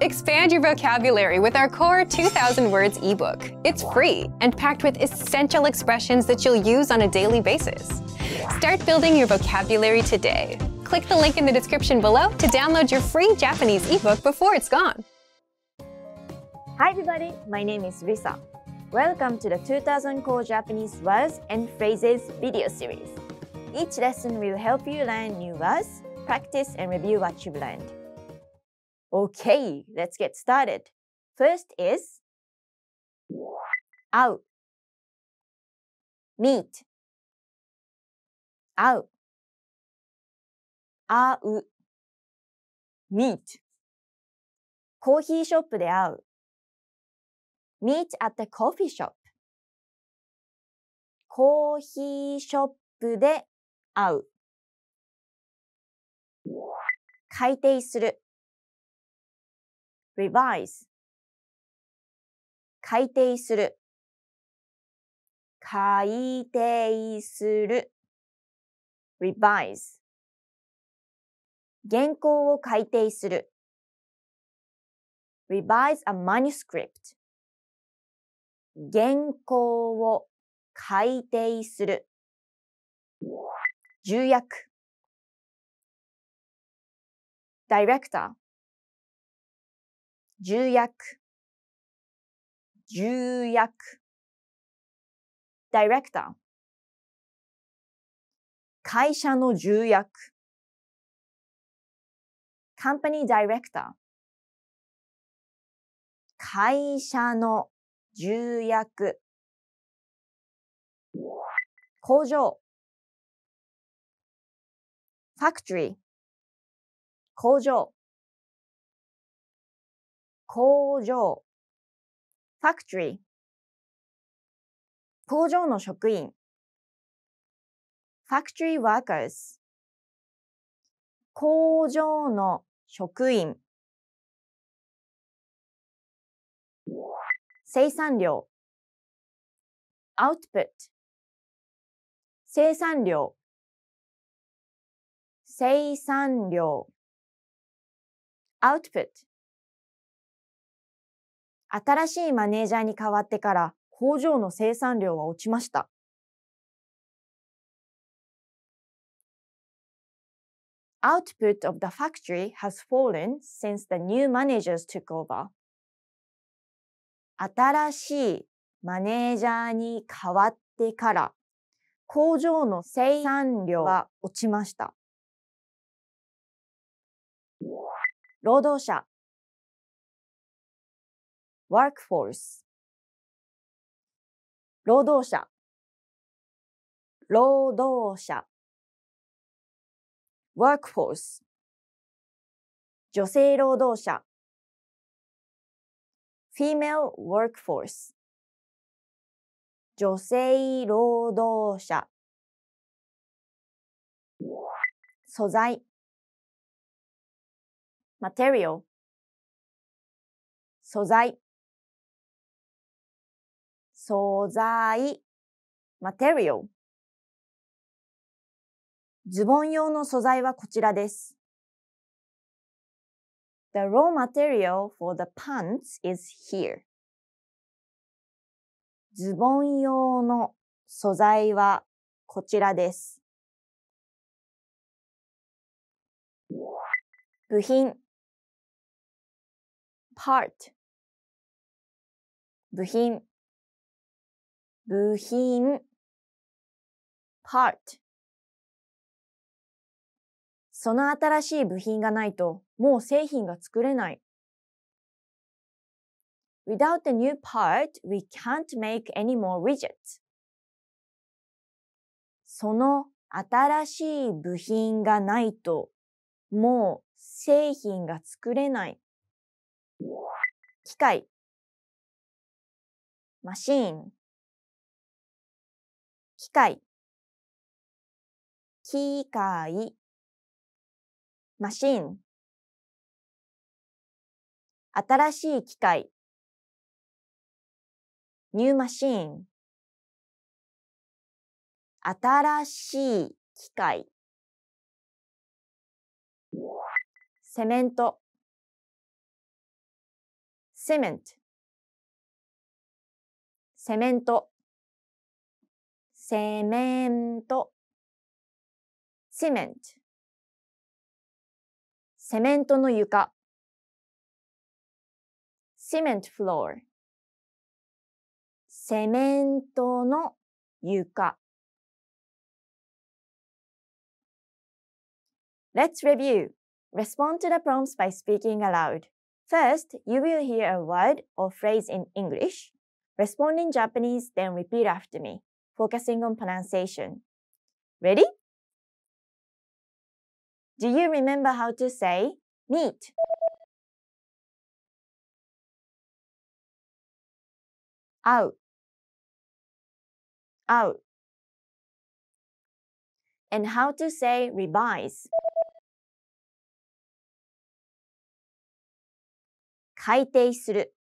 Expand your vocabulary with our core 2000 words ebook. It's free and packed with essential expressions that you'll use on a daily basis. Start building your vocabulary today. Click the link in the description below to download your free Japanese ebook before it's gone. Hi everybody, my name is Risa. Welcome to the 2000 Core Japanese Words and Phrases video series. Each lesson will help you learn new words, practice and review what you've learned. Okay, let's get started. First is 会う meet, 会う会う meet. コーヒーショップで会う。meet at the coffee shop. コーヒーショップで会う。改訂する。revise 改定する改定する revise 原稿を改定する revise a manuscript 原稿を改定する重役 director 重役重役 director 会社の重役 company director 会社の重役工場 factory 工場工場 factory 工場の職員 factory workers 工場の職員生産量 output 生産量生産量 output 新しいマネージャーに代わってから工場の生産量は落ちました。Output of the factory has fallen since the new managers took over. 新しいマネージャーに代わってから工場の生産量は落ちました。労働者 workforce 労働者労働者 workforce 女性労働者 female workforce 女性労働者素材 material 素材素材 material ズボン用の素材はこちらです。The raw material for the pants is here. ズボン用の素材はこちらです。部品 part 部品部品 part その新しい部品がないともう製品が作れない。Without the new part, we can't make any more widgets. その新しい部品がないともう製品が作れない。機械マシーン機械、機械、マシン。新しい機械、ニューマシーン新しい機械。セメント。セメント。セメント。Cement. Cement. floor. let us review. Respond to the prompts by speaking aloud. First, you will hear a word or phrase in English. Respond in Japanese, then repeat after me. focusing on pronunciation. Ready? Do you remember how to say meat? Out. Out. And how to say revise? 改訂する。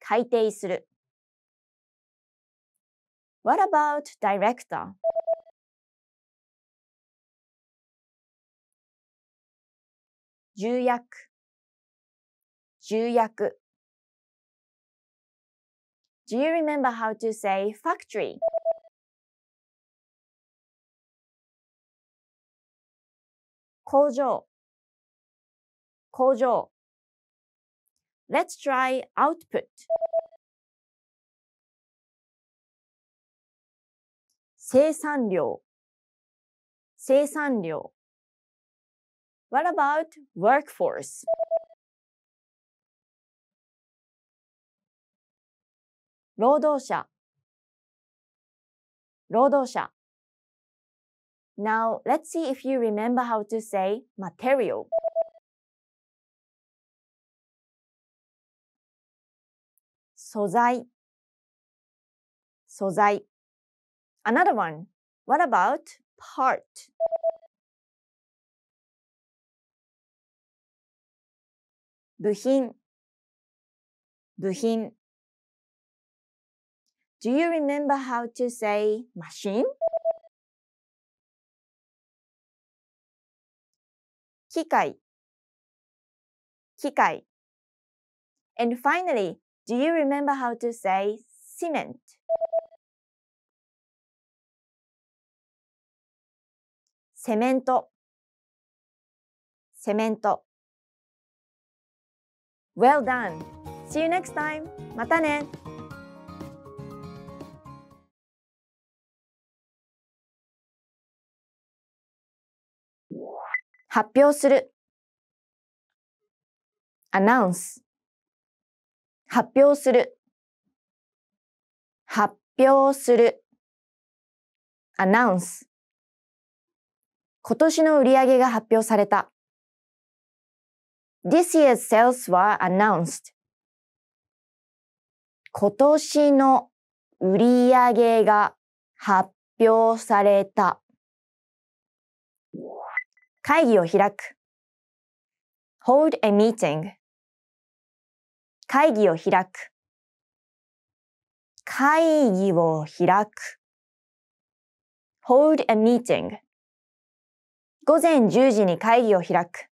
改訂する。What about director? Juyak, juyak. Do you remember how to say factory? Kojo, kojo. Let's try output. 生産量生産量 What about workforce? 労働者労働者 Now, let's see if you remember how to say material. 素材素材 Another one. What about part? Buhin. Buhin. Do you remember how to say machine? Kikai. Kikai. And finally, do you remember how to say cement? セメント、セメント。Well done! See you next time! またね発表する announce 発表する発表する announce 今年の売り上げが発表された。This year's sales were announced. 今年の売り上げが発表された。会議を開く。hold a meeting 会議を開く。会議を開く。hold a meeting 午前10時に会議を開く。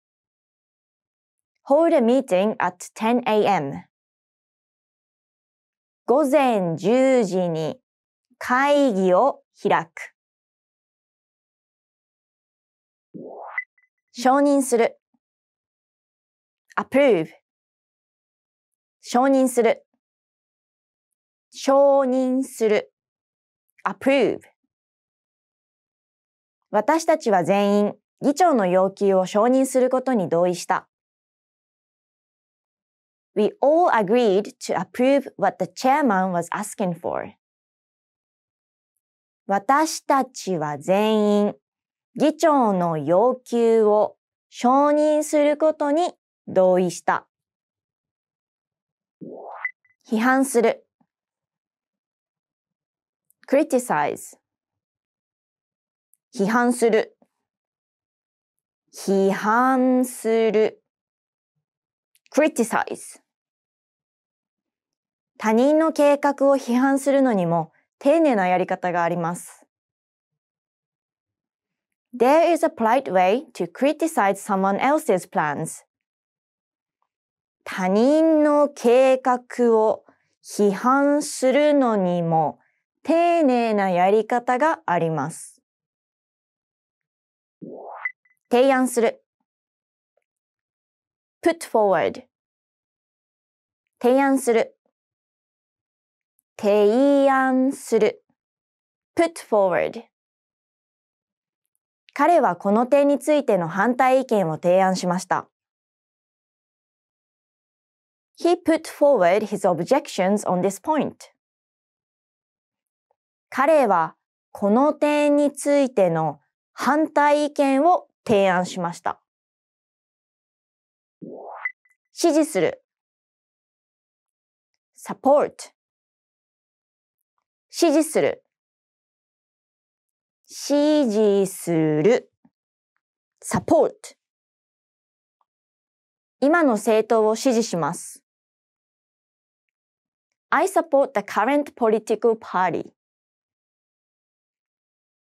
Hold a meeting at 10 a.m. 午前10時に会議を開く。承認する。approve 承認する。承認する。approve 私たちは全員、議長の要求を承認することに同意した。We all agreed to approve what the chairman was asking for. 私たちは全員、議長の要求を承認することに同意した。批判する criticize 批判する。批判する。criticize。他人の計画を批判するのにも丁寧なやり方があります。There is a polite way to criticize someone else's plans. 他人の計画を批判するのにも丁寧なやり方があります。提案する。put forward 提案する。提案する。put forward 彼はこの点についての反対意見を提案しました。He put forward his objections on this point. 彼はこの点についての反対意見を提案しました。支持する support 支持する支持する support 今の政党を支持します。I support the current political party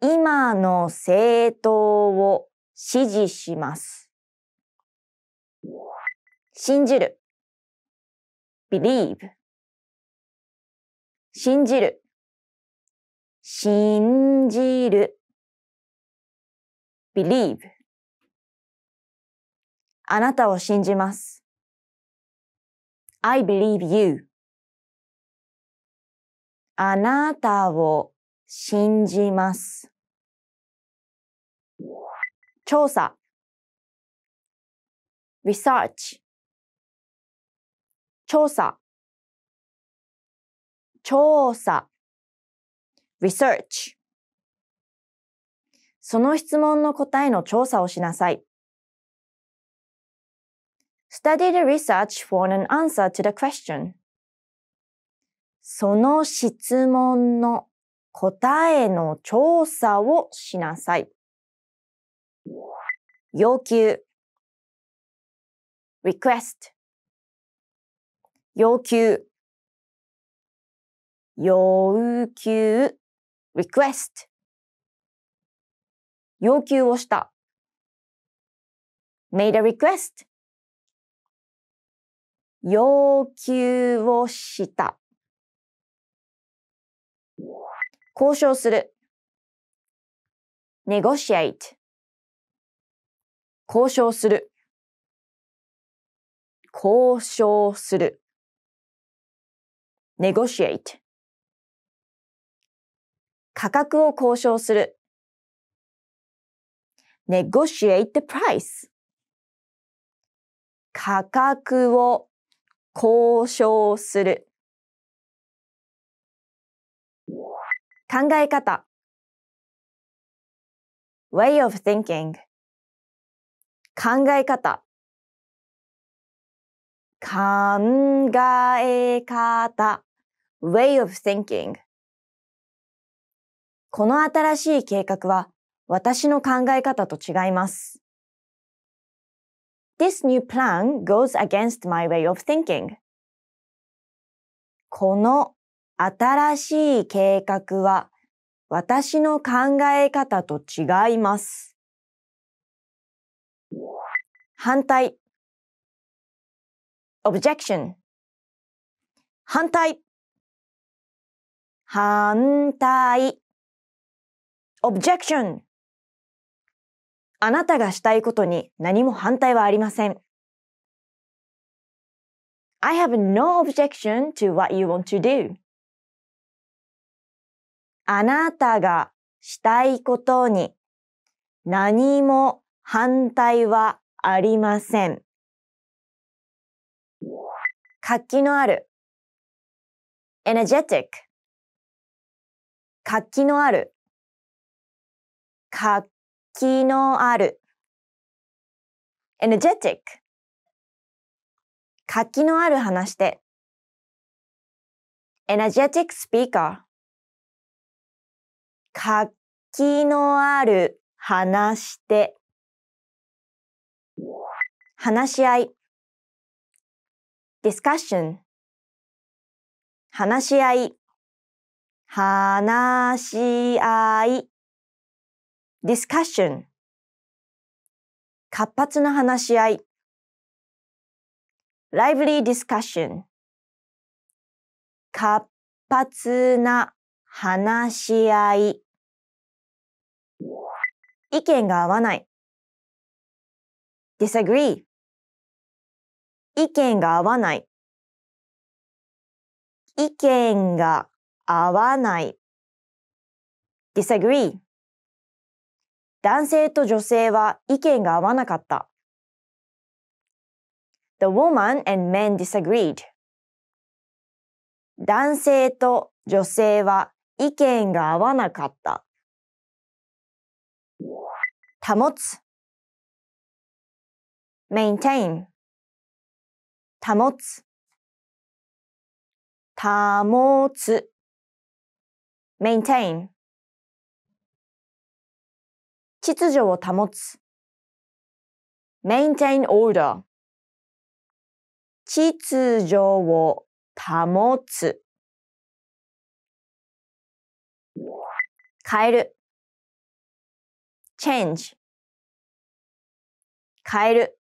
今の政党を支持します。信じる believe 信じる信じる believe あなたを信じます。I believe you あなたを信じます。調査 research 調査調査 research その質問の答えの調査をしなさい。study the research for an answer to the question その質問の答えの調査をしなさい。要求 request 要求要求 request 要求をした made a request 要求をした交渉する negotiate 交渉する。交渉する。negotiate 価格を交渉する。negotiate the price 価格を交渉する。考え方 way of thinking 考え方。考え方。way of thinking。この新しい計画は私の考え方と違います。This new plan goes against my way of thinking. この新しい計画は私の考え方と違います。反対 objection 反対反対 objection あなたがしたいことに何も反対はありません。I have no objection to what you want to do. あなたがしたいことに何も反対はありません。活気のある energetic 活気のある活気のある energetic 活気のある話して。energetic speaker 活気のある話して。話し合い discussion 話し合い話し合い discussion 活発な話し合い lively discussion 活発な話し合い意見が合わない disagree 意見が合わない。意見が合わない。disagree 男性と女性は意見が合わなかった。The woman and men disagreed. 男性と女性は意見が合わなかった。保つ maintain 保つ、保つ、maintain 秩序を保つ maintain order 秩序を保つ変える change 変える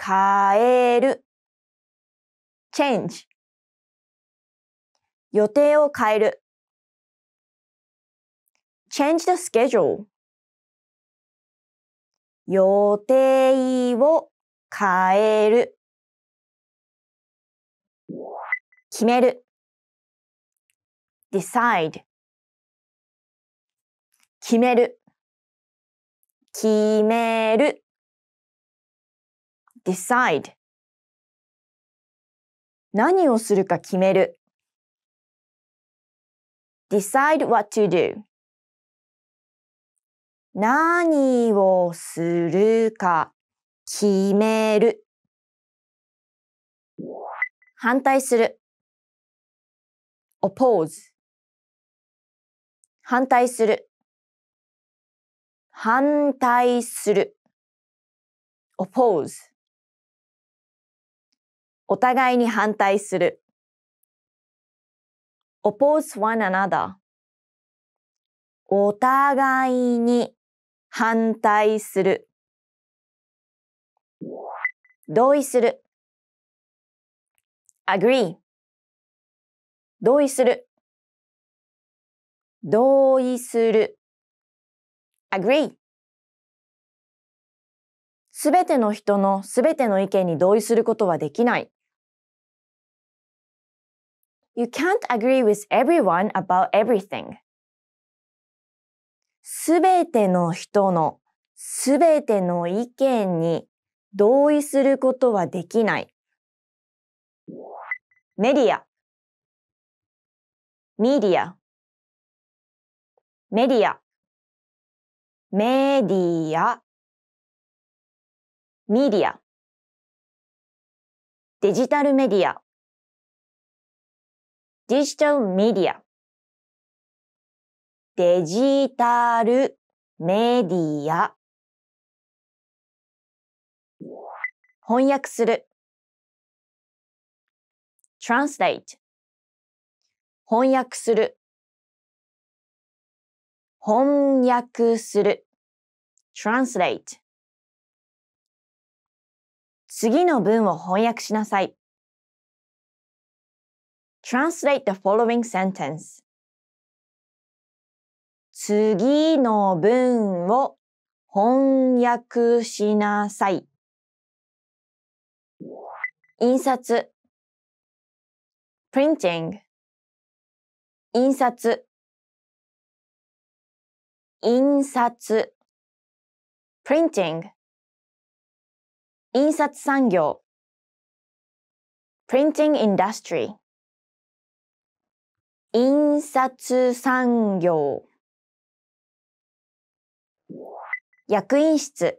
変える change 予定を変える change the schedule 予定を変える決める decide 決める決める decide 何をするか決める decide what to do 何をするか決める反対する oppose 反対する反対する oppose お互いに反対する。oppose one another お互いに反対する。同意する。agree 同意する。同意する。agree すべての人のすべての意見に同意することはできない。You can't agree with everyone about everything. すべての人のすべての意見に同意することはできない。メディア、メディア、メディア、メディア、メディア、デジタルメディア。digital media デジタルメディア翻訳する translate 翻訳する翻訳する translate 次の文を翻訳しなさい Translate the following sentence. 次の文を翻訳しなさい。印刷 printing 印刷印刷 printing 印刷産業 printing industry 印刷産業役員室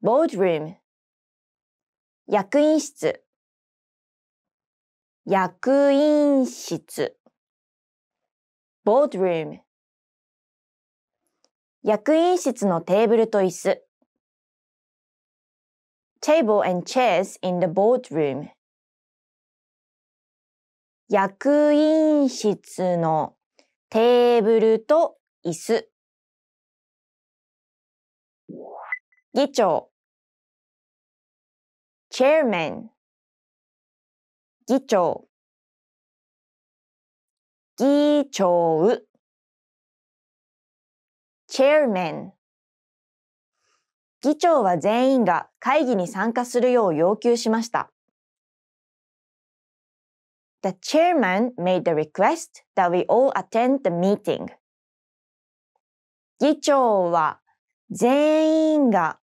ボードルーム役員室役員室ボードルーム役員室のテーブルと椅子テーブル e and chairs in the boardroom 役員室のテーブルと椅子。議長 chairman 議長議長 chairman 議長は全員が会議に参加するよう要求しました。The chairman made the request that we all attend the meeting. 議長は全員が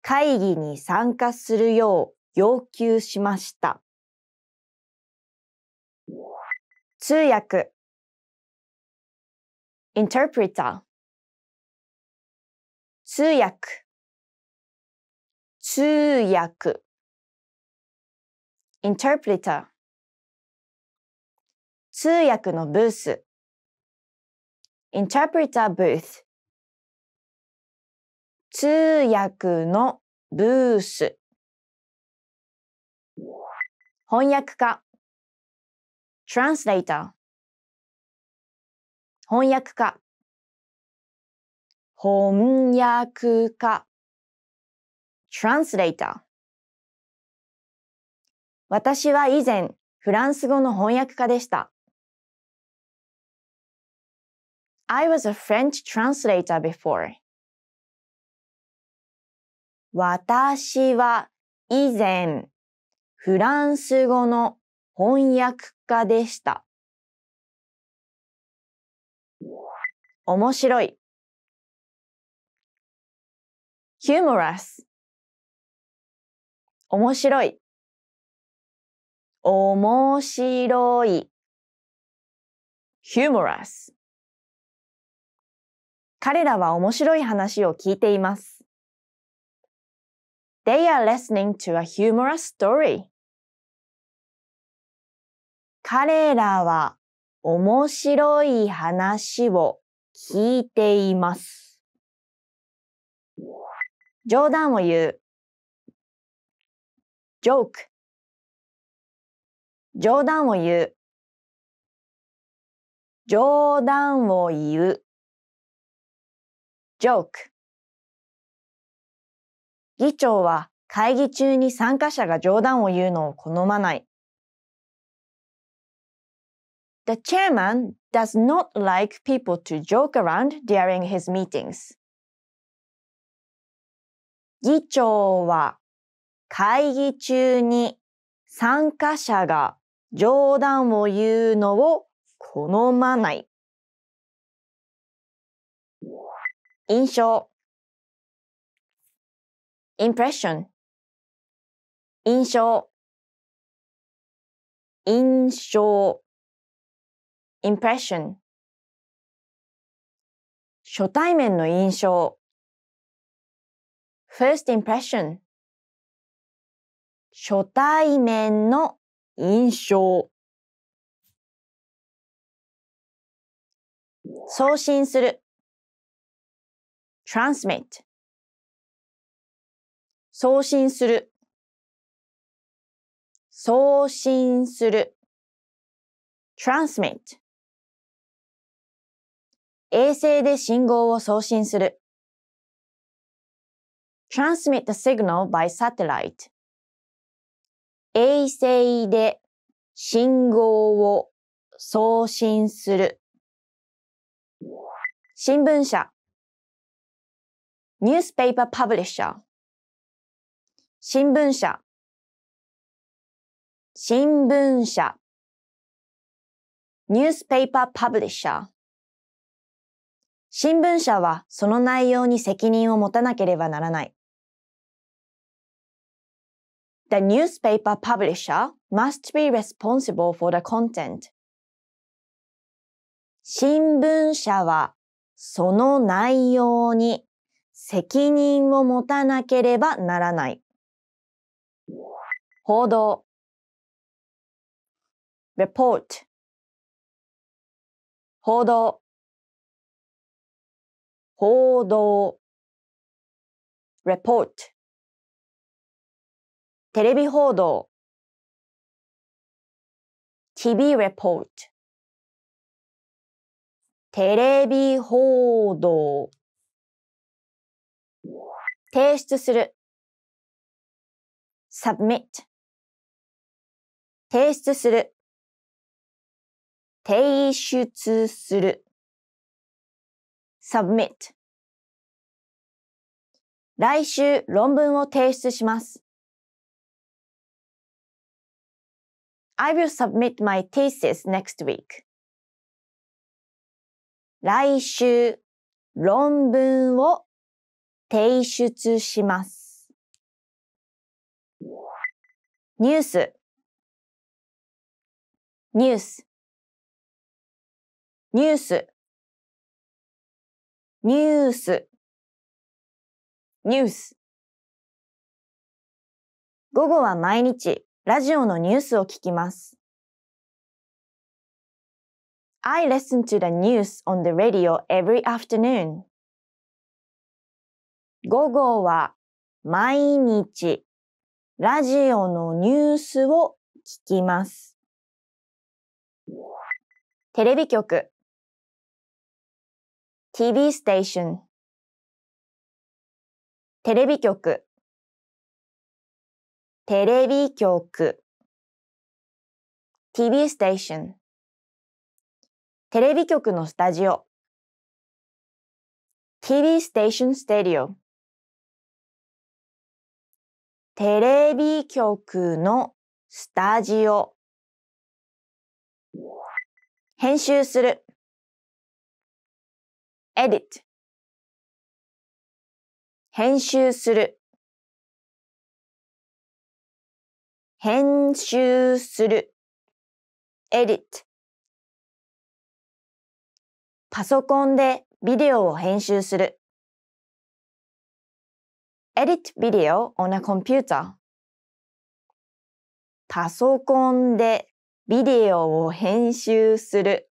会議に参加するよう要求しました。通訳 interpreter 通訳通訳 interpreter 通訳のブース interpreter booth 通訳のブース翻訳家 translator 翻訳家翻訳家 translator 私は以前フランス語の翻訳家でした。I was a French translator before. 私は以前フランス語の翻訳家でした。面白い humorous 面白い面白い humorous 彼らは面白い話を聞いています。They are listening to a humorous story. 彼らは面白い話を聞いています。冗談を言う。joke 冗談を言う。冗談を言う。ジョーク。議長は会議中に参加者が冗談を言うのを好まない。The chairman does not like people to joke around during his meetings. 議長は会議中に参加者が冗談を言うのを好まない。印象 impression 印象印象 impression 初対面の印象 first impression 初対面の印象送信する transmit 送信する送信する transmit 衛星で信号を送信する transmit the signal by satellite 衛星で信号を送信する新聞社 newspaper publisher 新聞社新聞社 newspaper publisher 新聞社はその内容に責任を持たなければならない。The newspaper publisher must be responsible for the content. 新聞社はその内容に責任を持たなければならない。報道 report 報道報道 report テレビ報道 TV report テレビ報道提出する submit 提出する提出する submit 来週論文を提出します I will submit my thesis next week 来週論文を提出します。ニュース、ニュース、ニュース、ニュース、ニュース。午後は毎日ラジオのニュースを聞きます。I listen to the news on the radio every afternoon. 午後は毎日ラジオのニュースを聞きます。テレビ局 TV ステーションテレビ局テレビ局 TV ステーションテレビ局のスタジオ TV ステーションステ t e r e テレビ局のスタジオ。編集する。edit 編集する。編集する。edit パソコンでビデオを編集する。edit video on a computer パソコンでビデオを編集する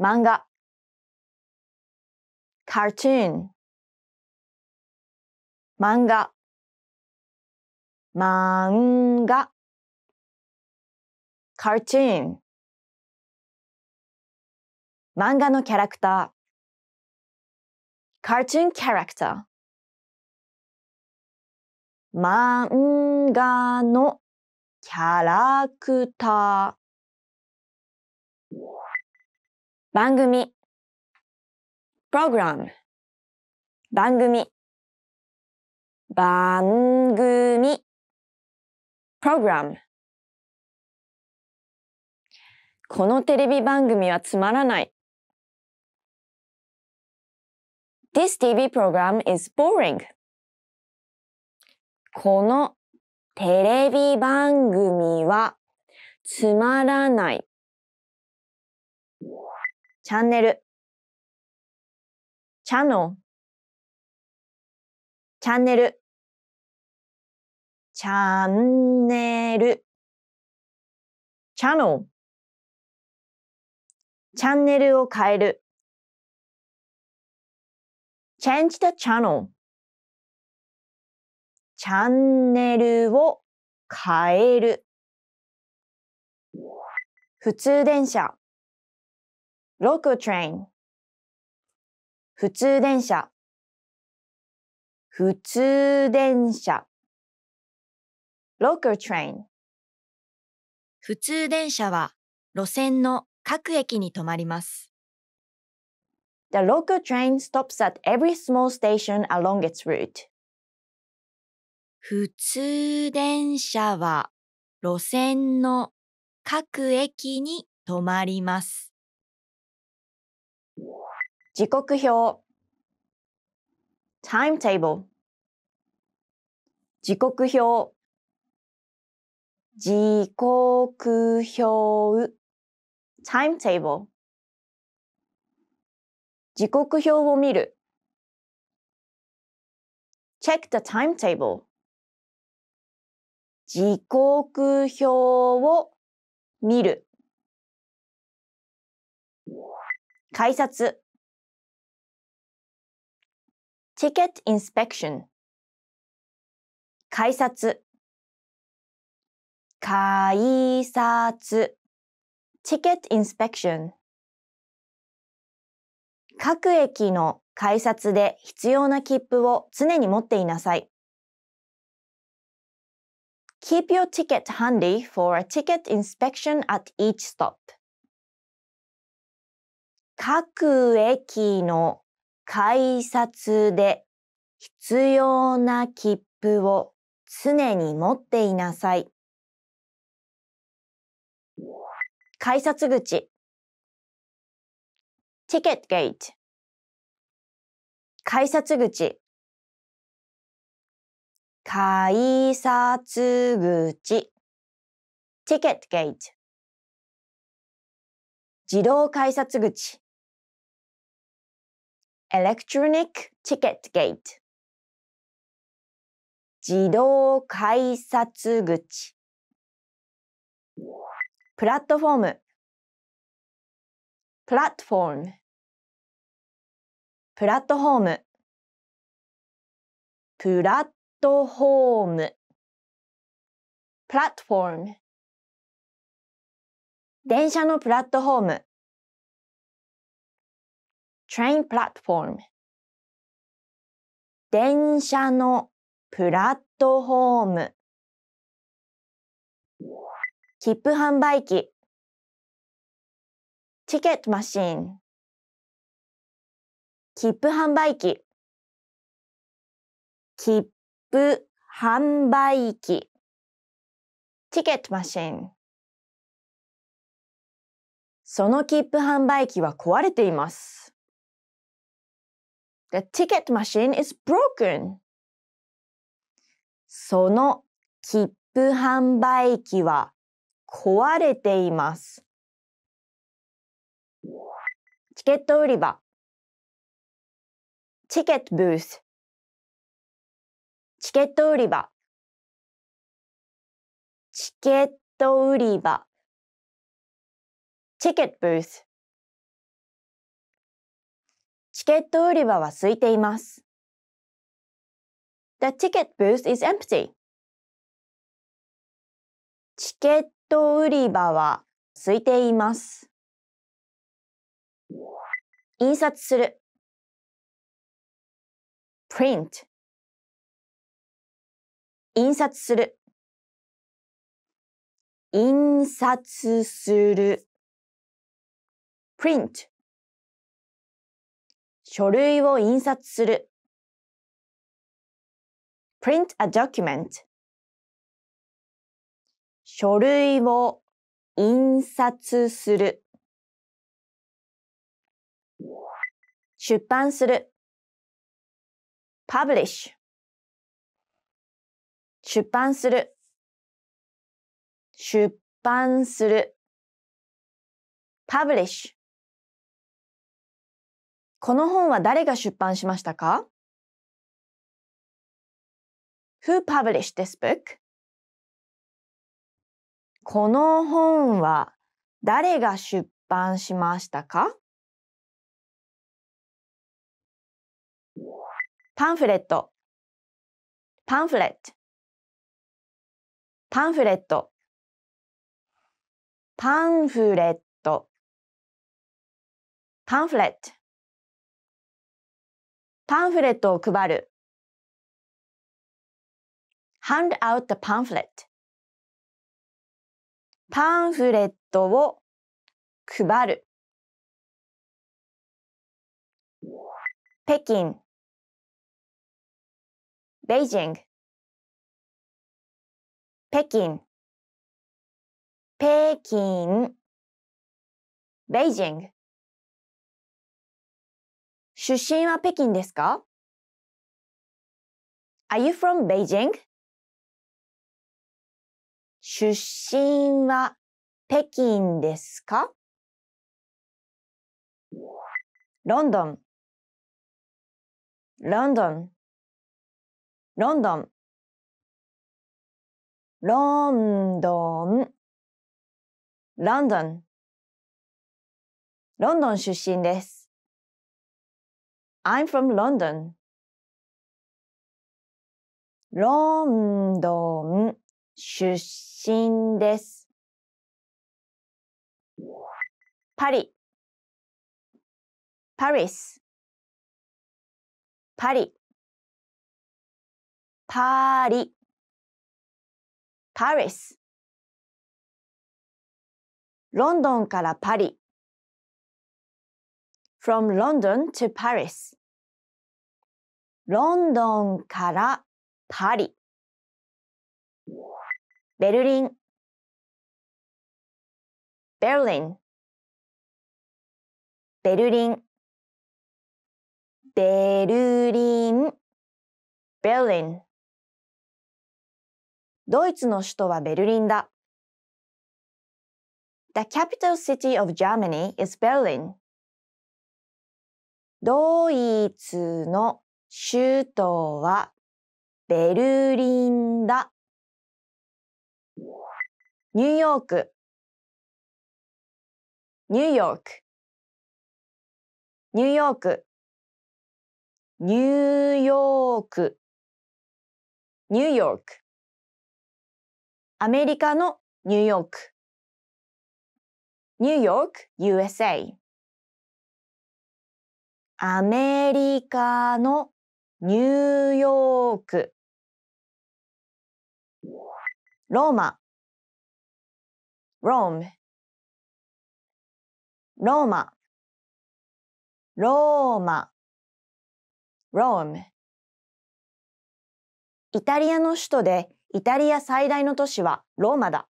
漫画 cartoon 漫画漫画 cartoon 漫画のキャラクター cartoon character 漫画のキャラクター。番組。プログラム。番組。番組。プログラム。このテレビ番組はつまらない。This TV program is boring. このテレビ番組はつまらないチャンネルチャノチャンネルチャンネルチャノチャンネルを変える change the channel チャンネルを変える。普通電車 local train 普通電車普通電車 local train 普通電車は路線の各駅に止まります。The local train stops at every small station along its route. 普通電車は路線の各駅に止まります。時刻表 timetable 時刻表時刻表 timetable 時刻表を見る check the timetable 時刻表を見る。改札 ticket inspection 改札改札 ticket inspection 各駅の改札で必要な切符を常に持っていなさい。Keep your ticket handy for a ticket inspection at each stop. 各駅の改札で必要な切符を常に持っていなさい。改札口 ticket gate 改札口改札口 ticket gate 自動改札口 electronic ticket gate 自動改札口プラットフォームプラットフォームプラットフォームプラットホームプラットフォーム電車のプラットホーム train platform 電車のプラットホーム切符販売機チケットマシーン切符販売機切販売機チケットマシンその切符販売機は壊れています。The ticket machine is broken. その切符販売機は壊れています。チケット売り場チケットブースチケット売り場チケット売り場 ticket b チケット売り場は空いています。The ticket booth is empty. チケット売り場は空いています。印刷する print 印刷する。印刷する。print 書類を印刷する。print a document 書類を印刷する。出版する。publish 出版する出版する publish この本は誰が出版しましたか ?Who published this book? この本は誰が出版しましたかパンフレットパンフレットパンフレットパンフレットパンフレットパンフレットを配る hand out the pamphlet パンフレットを配る北京 Beijing 北京北京ベイジング出身は北京ですか Are you from Beijing? 出身は北京ですかロンドンロンドンロンドンロンドンロンドンロンドン出身です。I'm from London. ロンドン出身です。パリパリスパリパリパリスロンドンからパリ from London to Paris ロンドンからパリベルリンベルリンベルリンベルリンベルリンドイツの首都はベルリンだ。The capital city of Germany is Berlin. ドイツの首都はベルリンだ。ニューヨークニューヨークニューヨークニューヨークニューヨークアメリカのニューヨーク。ニューヨーク、USA。アメリカのニューヨーク。ローマ。ローム。ローマ。ローマ。ローム。イタリアの首都でイタリア最大の都市はローマだ。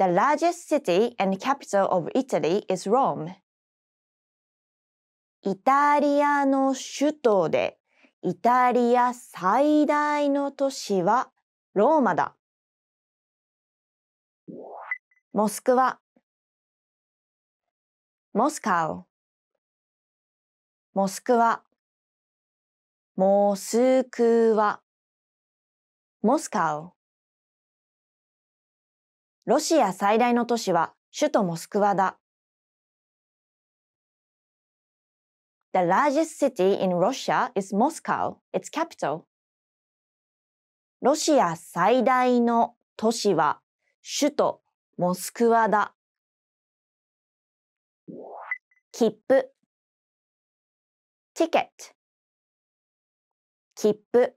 The largest city and capital of Italy is Rome. イタリアの首都でイタリア最大の都市はローマだ。モスクワモスカウモスクワモスクワモスカウ。ロシア最大の都市は首都モスクワだ。The largest city in Russia is Moscow, its capital. ロシア最大の都市は首都モスクワだ。切符 ticket 切符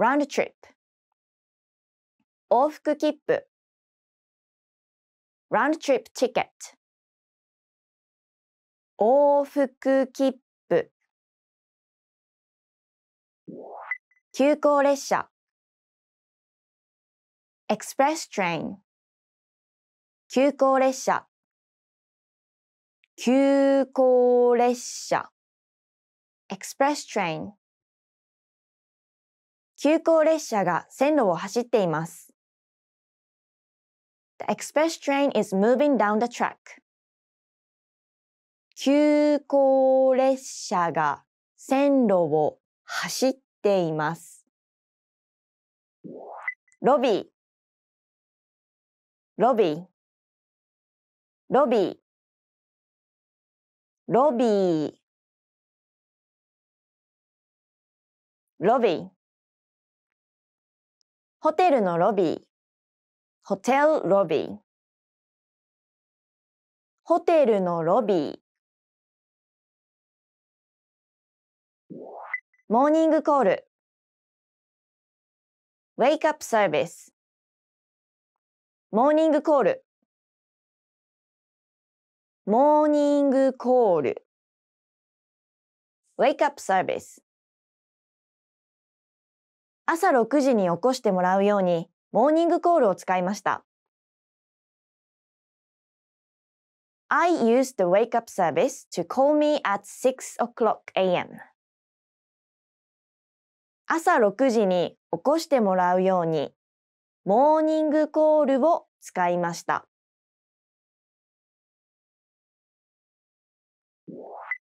round trip 往復切符 round trip ticket 往復切符急行列車 express train 急行列車急行列車 express train 急行列車が線路を走っています。The express train is moving down the track. 急行列車が線路を走っています。ロビー、ロビー、ロビー、ロビー、ロビー。ホテルのロビー、ホテルロビー。ホテルのロビー。モーニングコール。ウェイクアップサービス。モーニングコール。モーニングコール。ウェイクアップサービス。朝6時に起こしてもらうようにモーニングコールを使いました。I u s e the wake up service to call me at 6 o'clock a.m. 朝6時に起こしてもらうようにモーニングコールを使いました。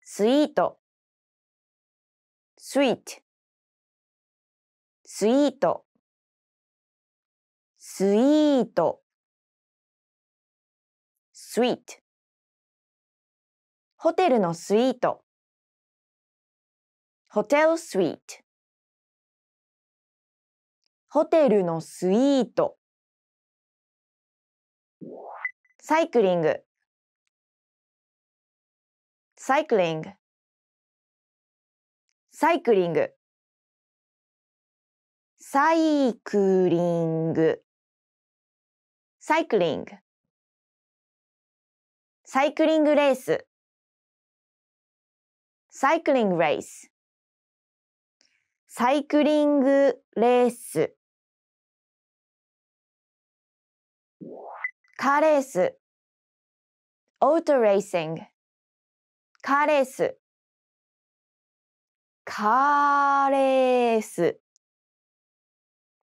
スイート、スイート。スイート、スイート、スイート。ホテルのスイート、ホテルスイート。ホテルのスイート。サイクリング、サイクリング、サイクリング。サイクリング、サイクリング、サイクリングレース、サイクリングレース、サイクリングレース、カーレース、オートレーシング、カーレース、カーレース。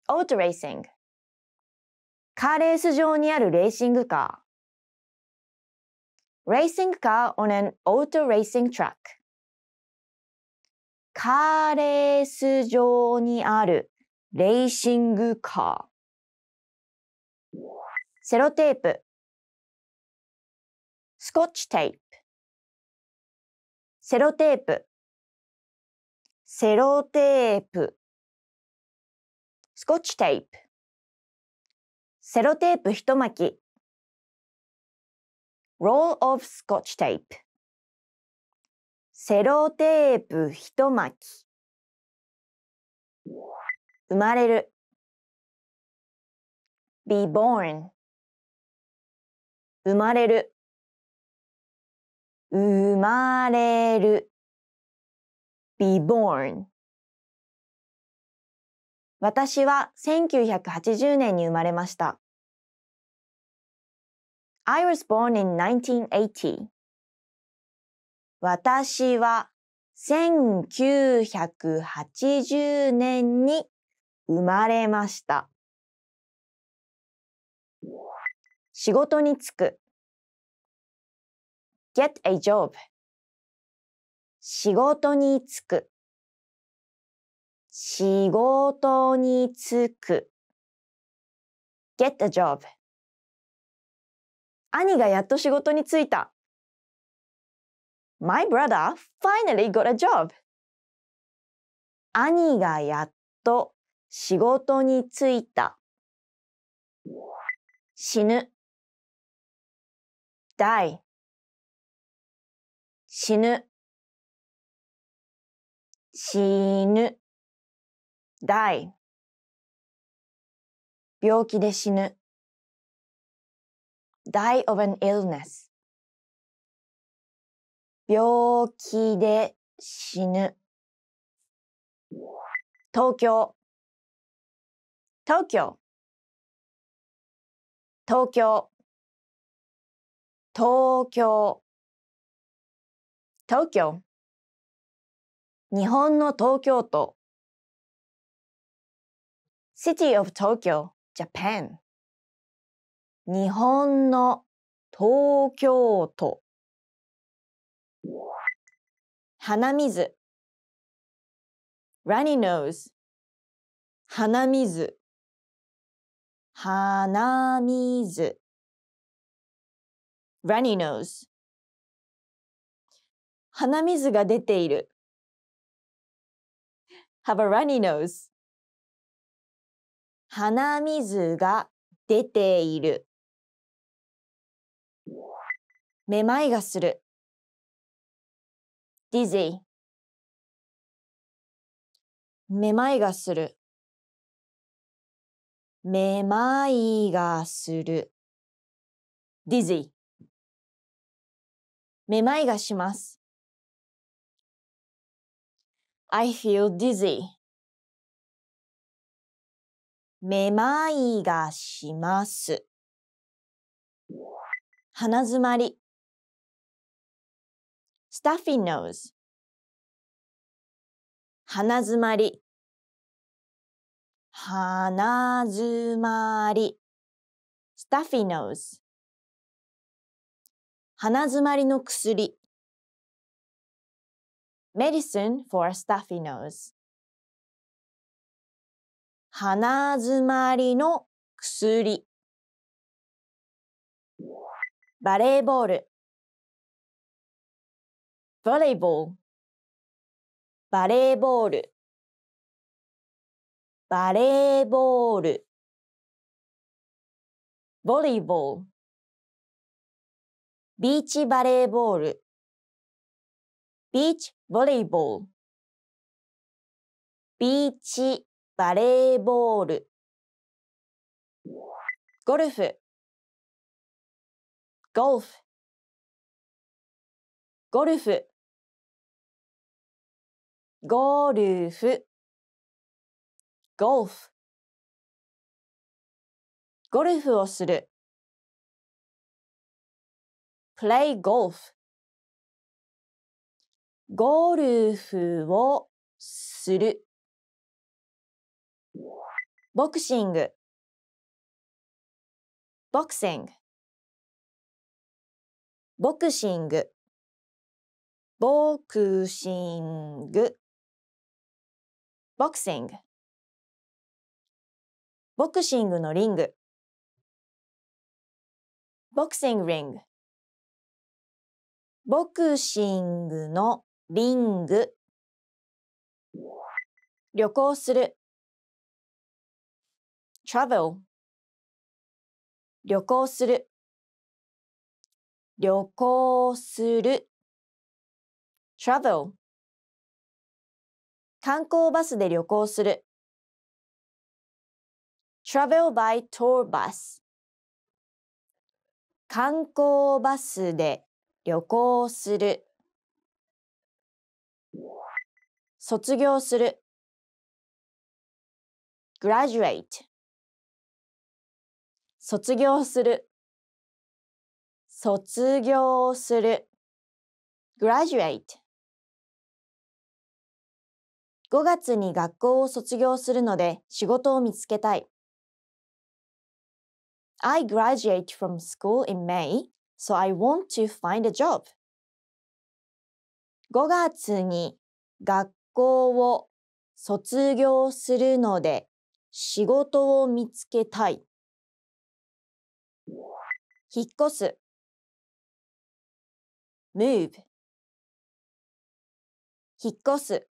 auto r a c i カーレース場にあるレーシングカー racing car on an auto racing track カーレース場にあるレーシングカーセロテープスコッチテープセロテープセロテープスコッチテープ、セロテープ一巻き、roll of scotch tape セロテープ一巻き生まれる be born 生まれる生まれる be born 私は1980年に生まれました。I was born in 1980. 私は1980年に生まれました。仕事に就く。get a job 仕事に就く仕事に就く。get a job. 兄がやっと仕事に就いた。My brother finally got a job. 兄がやっと仕事に就いた。死ぬ。die 死ぬ。死ぬ。die 病気で死ぬ die of an illness 病気で死ぬ東京東京東京東京東京日本の東京都 City of Tokyo, Japan 日本の東京都鼻水 runny nose 鼻水鼻水 runny nose 鼻水が出ている have a runny nose 鼻水が出ている。めまいがする。dizzy めまいがする。めまいがする。dizzy めまいがします。I feel dizzy. めまいがします。鼻づまり。stuffy nose 鼻づまり。鼻づまり。stuffy nose 鼻づまりの薬。medicine for stuffy nose 鼻づまりの薬。バレーボール。バレーボール。バレーボール。バレーボール。ボリーボール。ビーチバレーボール。ビーチボレーボール。ビーチバレーボールゴルフゴルフゴルフゴルフゴルフゴルフをするプレイゴルフ。ゴルフをするボクシングボクシングボクシングボクシングボクシングボクシングのリングボクシングリングボクシングのリング旅行する travel 旅行する旅行する travel 観光バスで旅行する travel by tour bus 観光バスで旅行する卒業する graduate 卒業する卒業する graduate 5月に学校を卒業するので仕事を見つけたい I graduate from school in May, so I want to find a job. 5月に学校を卒業するので仕事を見つけたい。引っ越す move 引っ越す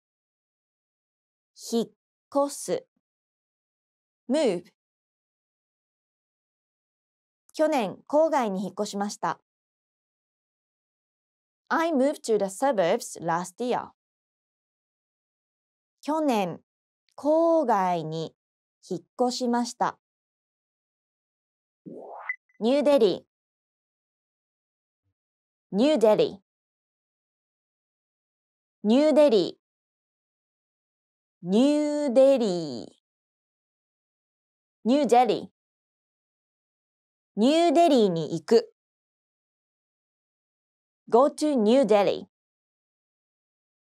引っ越す move 去年郊外に引っ越しました I moved to the suburbs last year 去年郊外に引っ越しましたニューデリーニューデリーニューデリーニューデリーニューデリーニューデリーに行く Go to New Delhi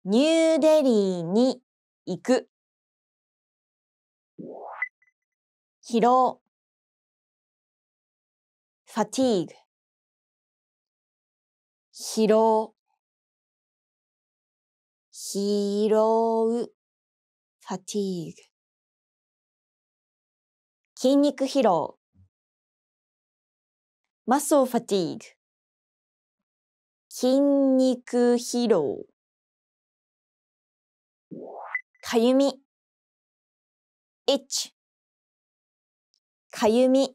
ニューデリーに行く疲労 fatigue 拾う拾う fatigue 筋肉疲労 muscle fatigue 筋肉疲労かゆみ itch かゆみ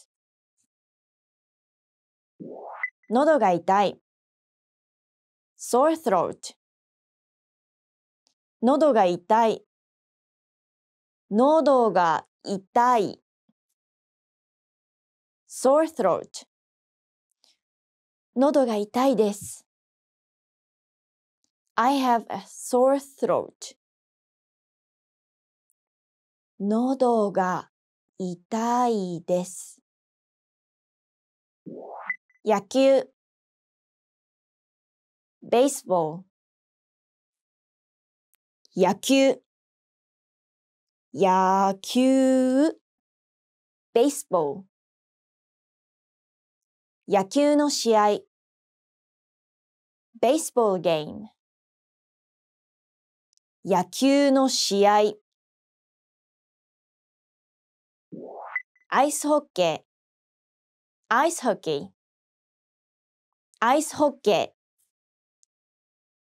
喉が痛い sore throat 喉が痛い喉が痛い sore throat 喉が痛いです I have a sore throat 喉が痛いです野球 baseball 野球野球 baseball 野球の試合 baseball game 野球の試合アイスホッケーアイスホッケーアイスホッケー。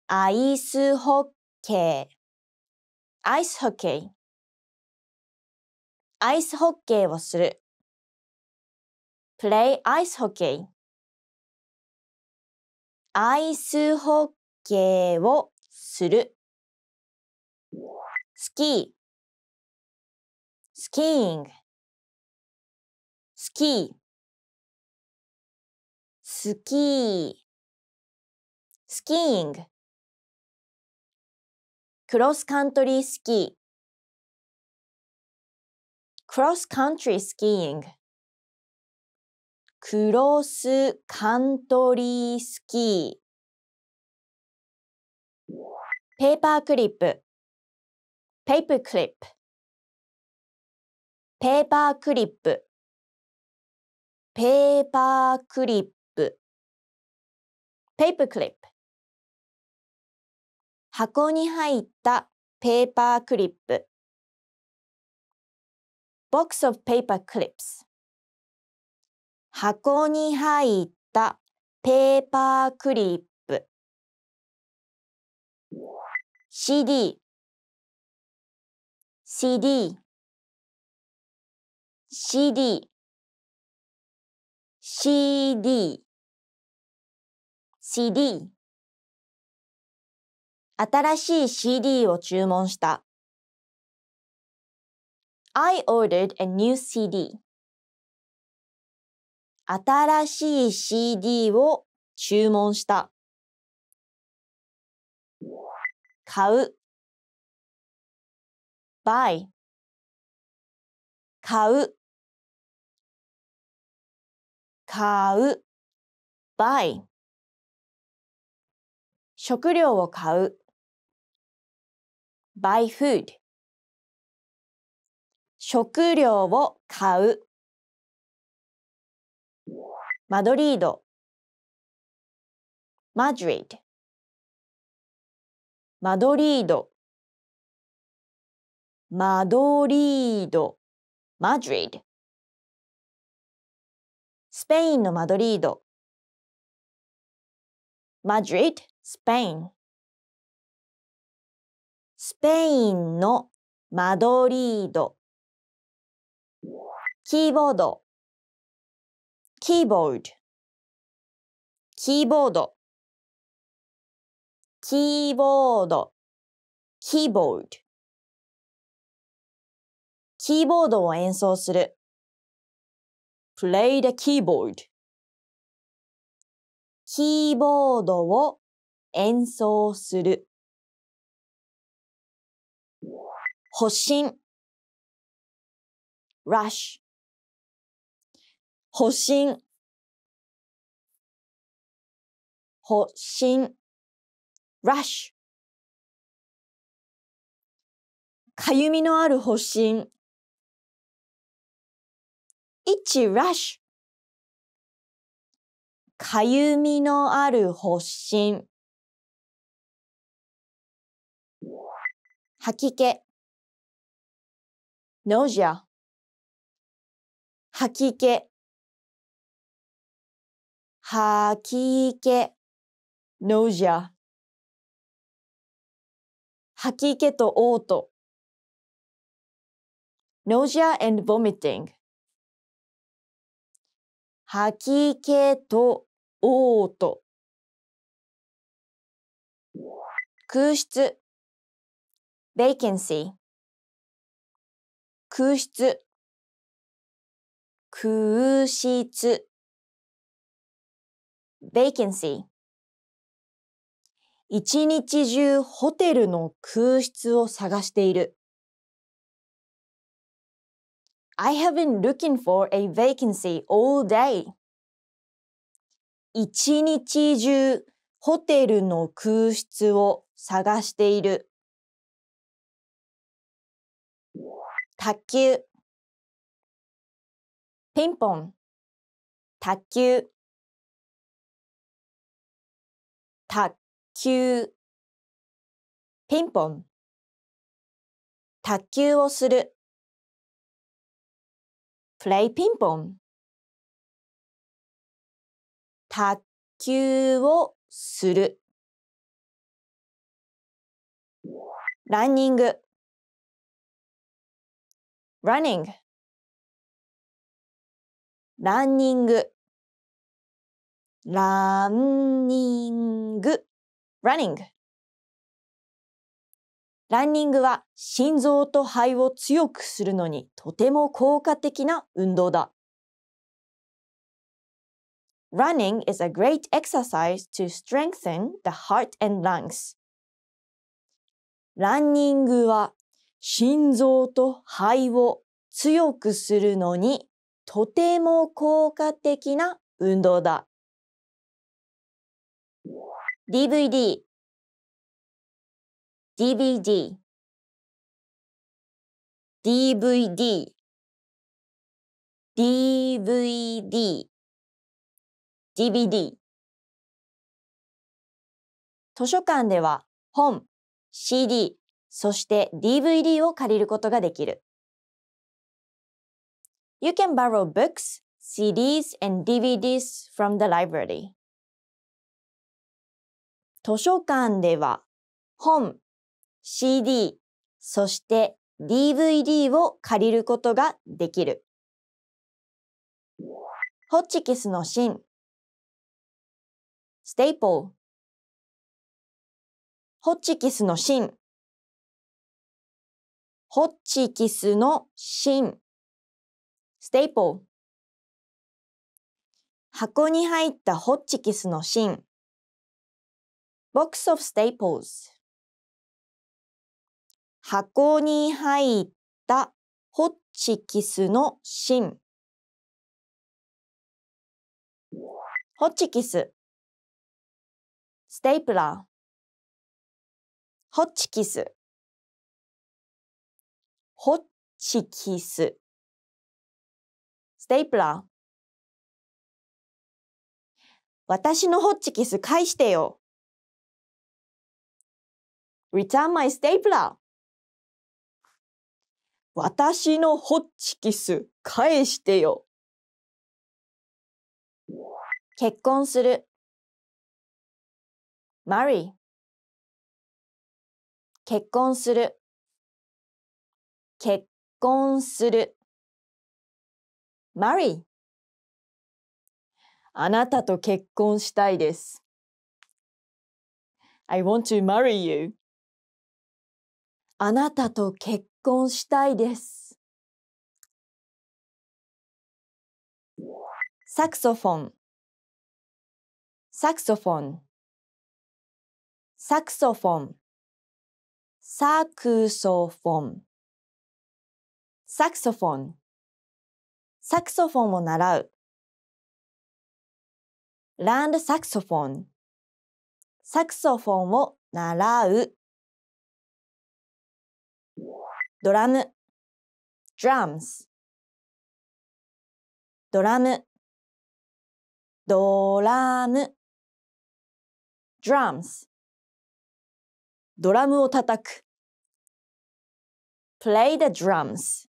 アイスホッケー。アイスホッケー。アイスホッケーをする。プレイアイスホッケー。アイスホッケーをする。スキー。スキーイング。スキー。スキー、スキーイング、クロスカントリースキー、クロスカントリースキーイング、クロスカントリースキー、ペーパークリップ、ペーパークリップ、ペーパークリップ、ペーパークリッペーパークリップ箱に入ったペーパークリップ box of paper clips 箱に入ったペーパークリップ CD CD CD CD CD 新しい CD を注文した。I ordered a new CD. 新しい CD を注文した。買う buy 買う買う buy 食料を買う buy food 食料を買うマドリードマドリードマドリードマドリードマドリードスペインのマドリードマドリードスペインスペインのマドリードキーボードキーボードキーボードキーボードキーボードキーボードを演奏する play the keyboard キーボードを演奏する。発身 rush 発身発身 rush かゆみのある発身 i t c h rush かゆみのある発疹。吐き気 nausea 吐き気吐き気 nausea 吐き気と嘔吐 nausea and vomiting 吐き気と嘔吐空室 vacancy 空室空室 vacancy 一日中ホテルの空室を探している。I have been looking for a vacancy all day. 一日中ホテルの空室を探している。卓球ピンポン卓球卓球ピンポン卓球をするプレイピンポン卓球をするランニング running ランニングランニング running ランニングは心臓と肺を強くするのにとても効果的な運動だ。Running is a great exercise to strengthen the heart and lungs. ランニングは心臓と肺を強くするのにとても効果的な運動だ。DVD DVD DVD DVD DVD 図書館では本、CD、そして DVD を借りることができる。You can borrow books, CDs and DVDs from the library. 図書館では本、CD、そして DVD を借りることができる。ホッチキスの芯、ステイポー。ホッチキスの芯。ホッチキスの芯。staple 箱に入ったホッチキスの芯。box of staples 箱に入ったホッチキスの芯。ホッチキス。ステープラー。ホッチキス。ホッチキス。ステイプラー。私のホッチキス返してよ。Return my stapler. 私のホッチキス返してよ。結婚する。マリー。結婚する。結婚する marry あなたと結婚したいです I want to marry you あなたと結婚したいですサクソフォンサクソフォンサクソフォンサクソフォンサクソフォンサクソフォンを習う learn saxophone サクソフォンを習うドラム drums ドラムドラム drums ドラムを叩く play the drums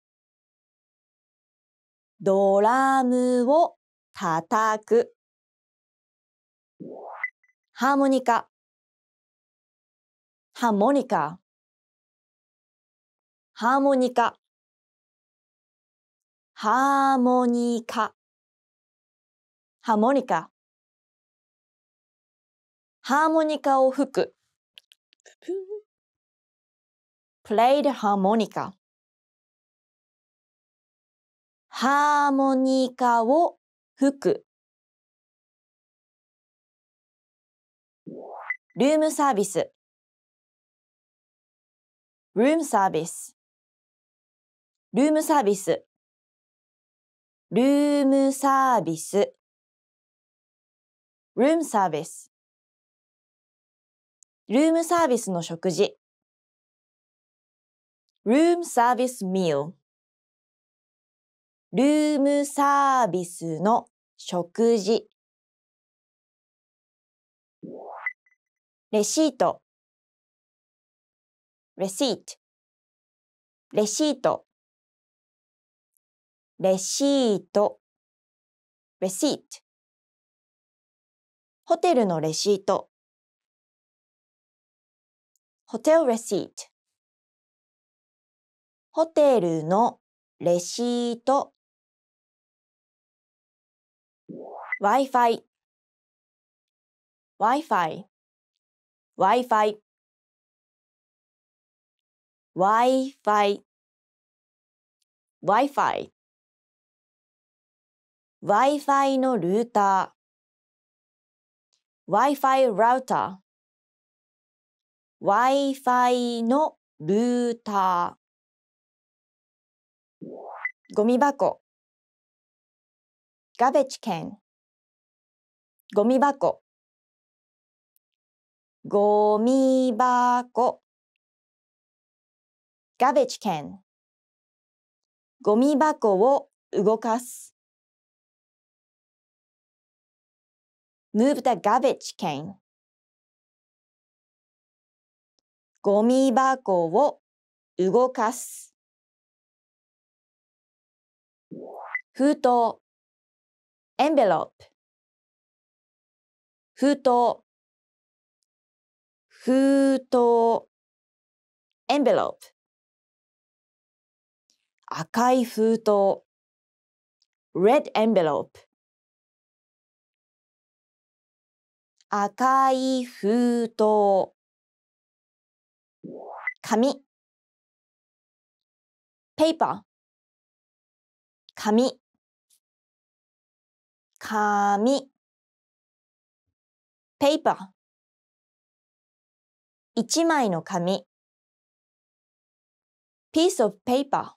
ドラムを叩く。ハーモニカ。ハーモニカ。ハーモニカ。ハーモニカ。ハーモニカ。ハーモニカを吹く。プレイ y ハーモニカ。ハーモニカを吹く。ルームサービス。ルームサービス。ルームサービス。ルームサービス。ルームサービス。ルームサービスの食事。ルームサービスミール。ルームサービスの食事。レシート。レシート。レシート。レシート。レシート。ホテルのレシート。ホテルレシート。ホテルのレシート。Wi-Fi Wi-Fi Wi-Fi Wi-Fi Wi-Fi Wi-Fi のルーター Wi-Fi ラウター Wi-Fi のルーターゴミ箱ガベチケンゴミ箱ゴミ箱 garbage can ゴミ箱を動かす move the garbage can ゴミ箱を動かす封筒 envelope 封筒、封筒、envelope。赤い封筒、red envelope。赤い封筒、紙、paper。紙、紙。paper 一枚の紙 piece of paper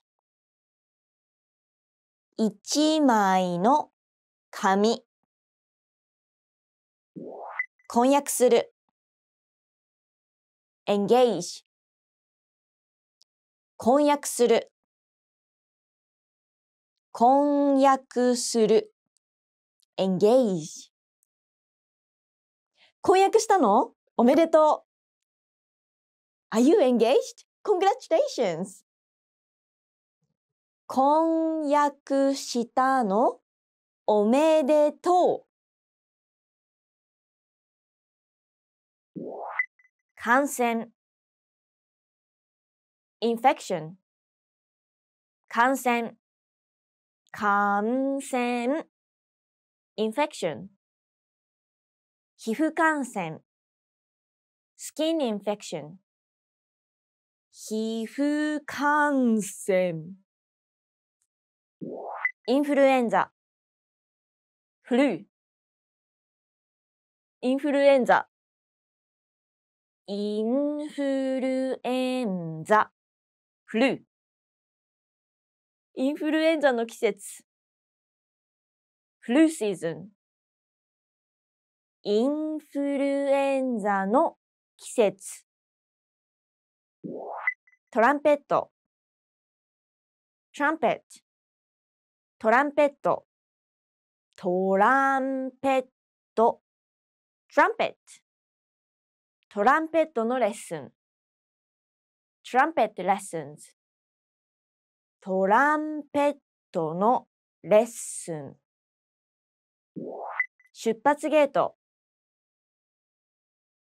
一枚の紙婚約する engage 婚約する婚約する engage 婚約したのおめでとう Are you engaged? Congratulations! 婚約したのおめでとう感染 infection 感染感染 infection 皮膚感染 skin infection 皮膚感染インフルエンザフルーインフルエンザインフルエンザフルーインフルエンザの季節フルーシーズンインフルエンザの季節。トランペット。トランペット。トランペット。トランペット。トランペット。トランペットのレッスン。トランペットレッスンズ。トランペットのレッスン。出発ゲート。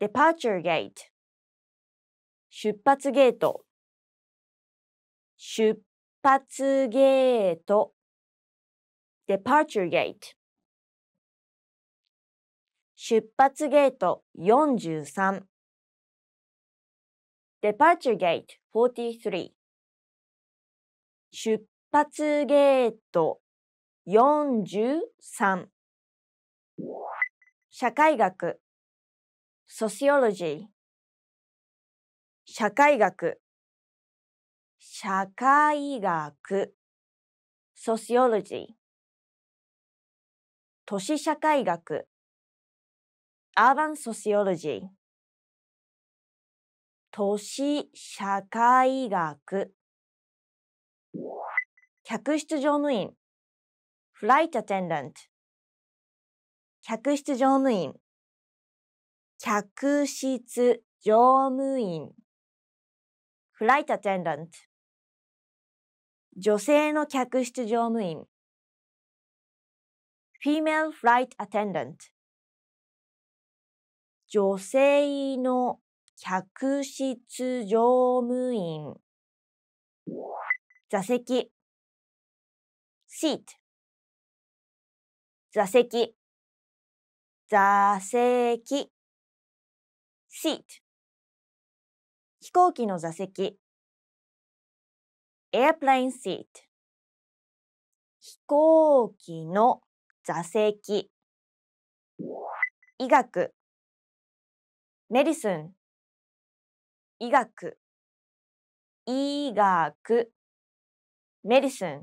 departure gate 出発ゲート出発ゲート departure gate 出発ゲート43 departure gate 43出発ゲート43社会学 sociology 社会学社会学 sociology 都市社会学 urban sociology 都市社会学客室乗務員フライトアテンダント客室乗務員客室乗務員 flight attendant 女性の客室乗務員 female flight attendant 女性の客室乗務員座席 seat 座席座席 seat 飛行機の座席 airplane seat 飛行機の座席医学 medicine 医学医学 medicine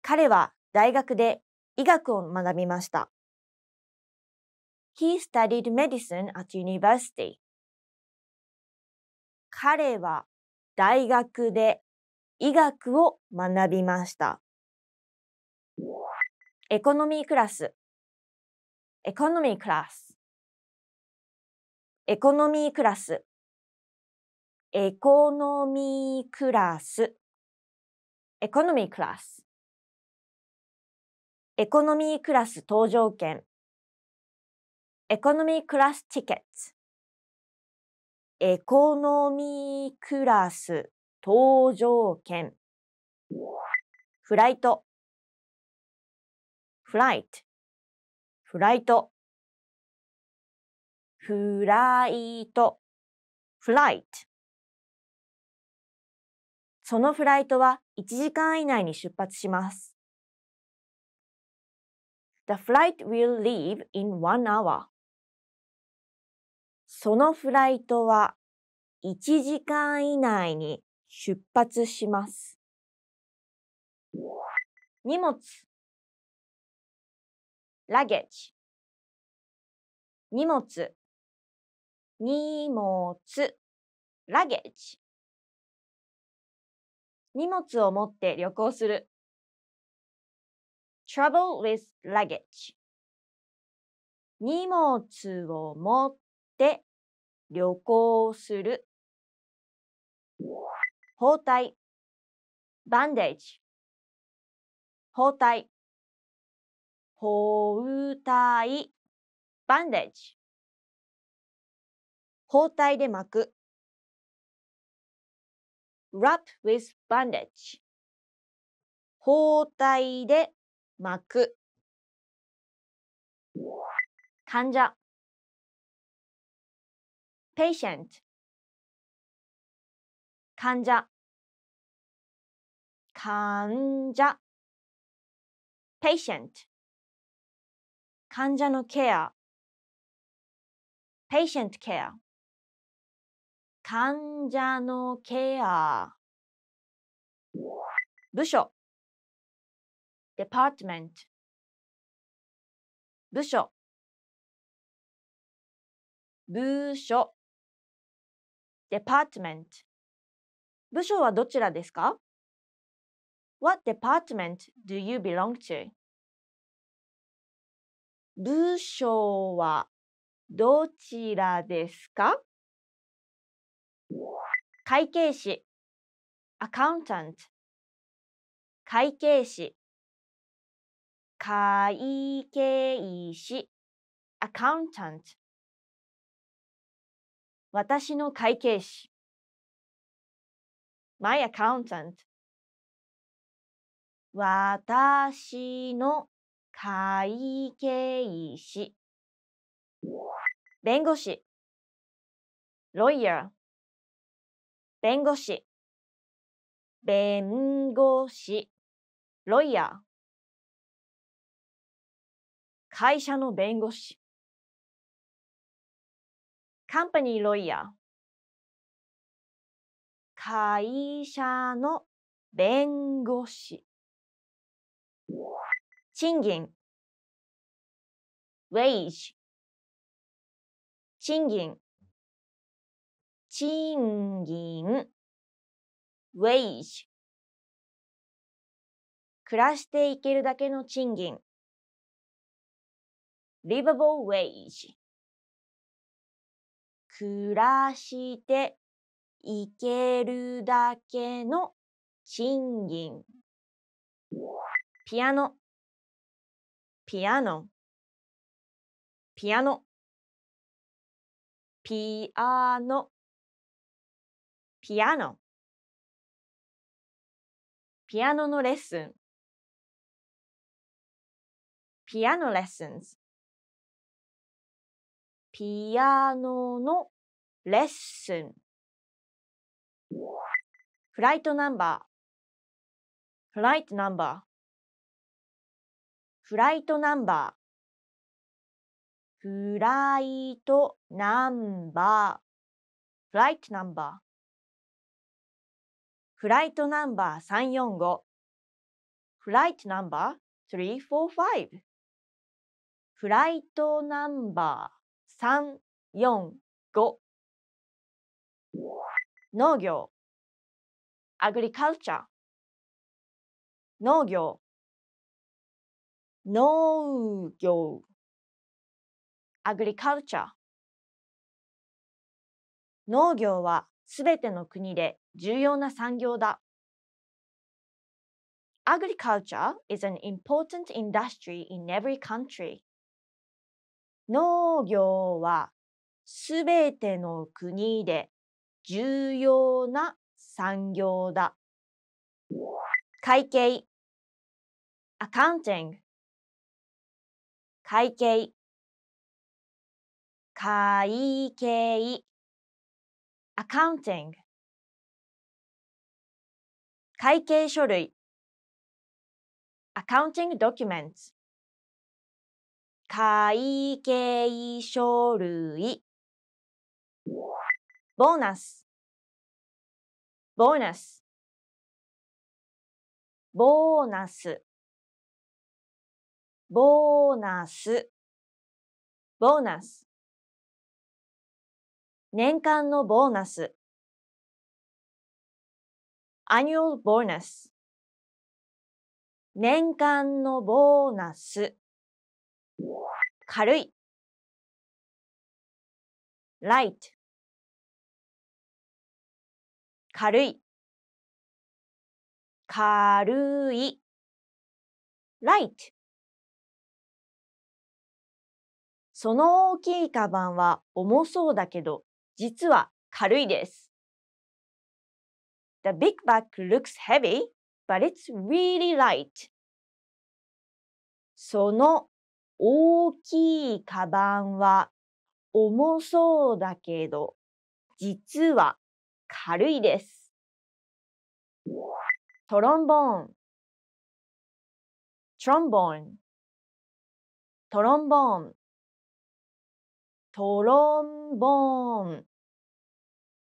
彼は大学で医学を学びました。He studied medicine at university. 彼は大学で医学を学びました。エコノミークラス。エコノミークラス。エコノミークラス。エコノミークラス。エコノミークラス。エコノミークラス搭乗券。エコノミークラスチケット。エコノミークラス搭乗券。フライト。フライト。フライト。フライト。フライト。そのフライトは1時間以内に出発します。The flight will leave in one hour. そのフライトは1時間以内に出発します。荷物ラゲ g ジ、荷物荷物ラゲ g ジ。荷物を持って旅行する trouble with luggage 荷物を持ってて旅行する。包帯 bandage 包帯包帯 bandage 包帯で巻く wrap with bandage 包帯で巻く患者 patient 患者患者 patient 患者のケア patient care 患者のケア部署 department 部署部署 department 部署はどちらですか ?What department do you belong to? 部署はどちらですか会計士 accountant 会計士会計士 accountant 私の会計士 My accountant 私の会計士弁護士 lawyer 弁護士弁護士 lawyer 会社の弁護士 company lawyer 会社の弁護士賃金 wage 賃金賃金 wage 暮らしていけるだけの賃金 livable wage 暮らしていけるだけの賃金。ピアノ、ピアノ、ピアノ、ピアノ、ピアノ、ピアノのレッスン、ピアノレッスンズ。ピアノのレッスン。フライトナンバー。フライトナンバー。フライトナンバー。フライトナンバー。フライトナンバー。フライトナンバー345。フライトナンバー345。フライトナンバー3、4、5農業アグリカルチャー農業農業アグリカルチャー農業はすべての国で重要な産業だ。Agriculture is an important industry in every country. 農業はすべての国で重要な産業だ。会計 accounting 会計会計 accounting 会計書類 accounting documents 会計書類ボーナスボーナスボーナスボーナスボーナス年間のボーナス annual bonus 年間のボーナス軽い light 軽い軽い light その大きいカバンは重そうだけど実は軽いです。The big bag looks heavy, but it's really light. その大きいカバンは重そうだけど、実は軽いです。トロンボーン、トロンボーン、トロンボーン、トロンボーン、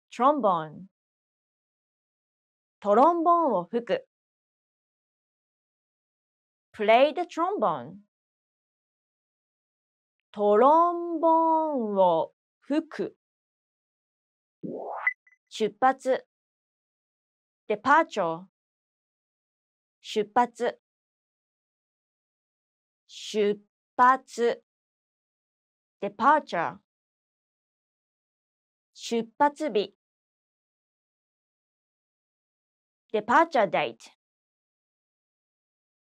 トロンボーン、トロンボーンを吹く。Play the trombone. トロンボーンを吹く。出発。デパーチョー。出発。出発。デパーチャー。出発日。デパーチャーデート。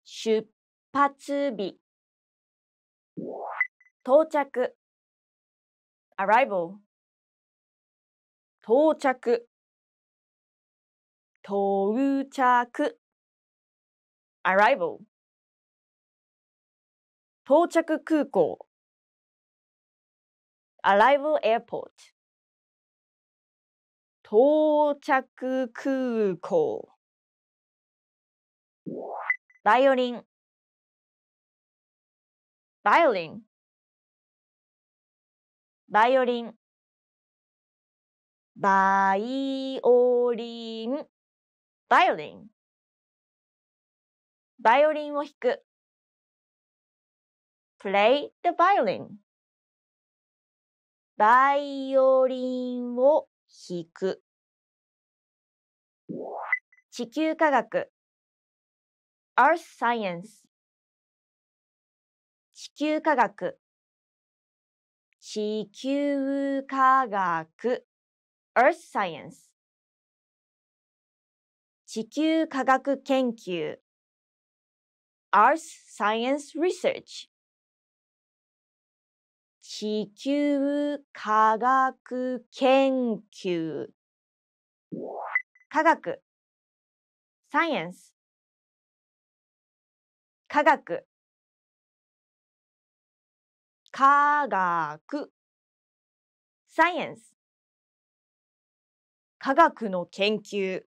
出発日。到着 arrival 到着到着 arrival 到着空港 arrival airport 到着空港バイオリンバイオリンバイオリンバイオリン。バイオリン。バイオリン。バイオリンを弾く。play the violin. バイオリンを弾く。地球科学 Earth Science 地球科学地球科学 Earth Science 地球科学研究 Earth Science Research 地球科学研究科学 Science 科学科学 science 科学の研究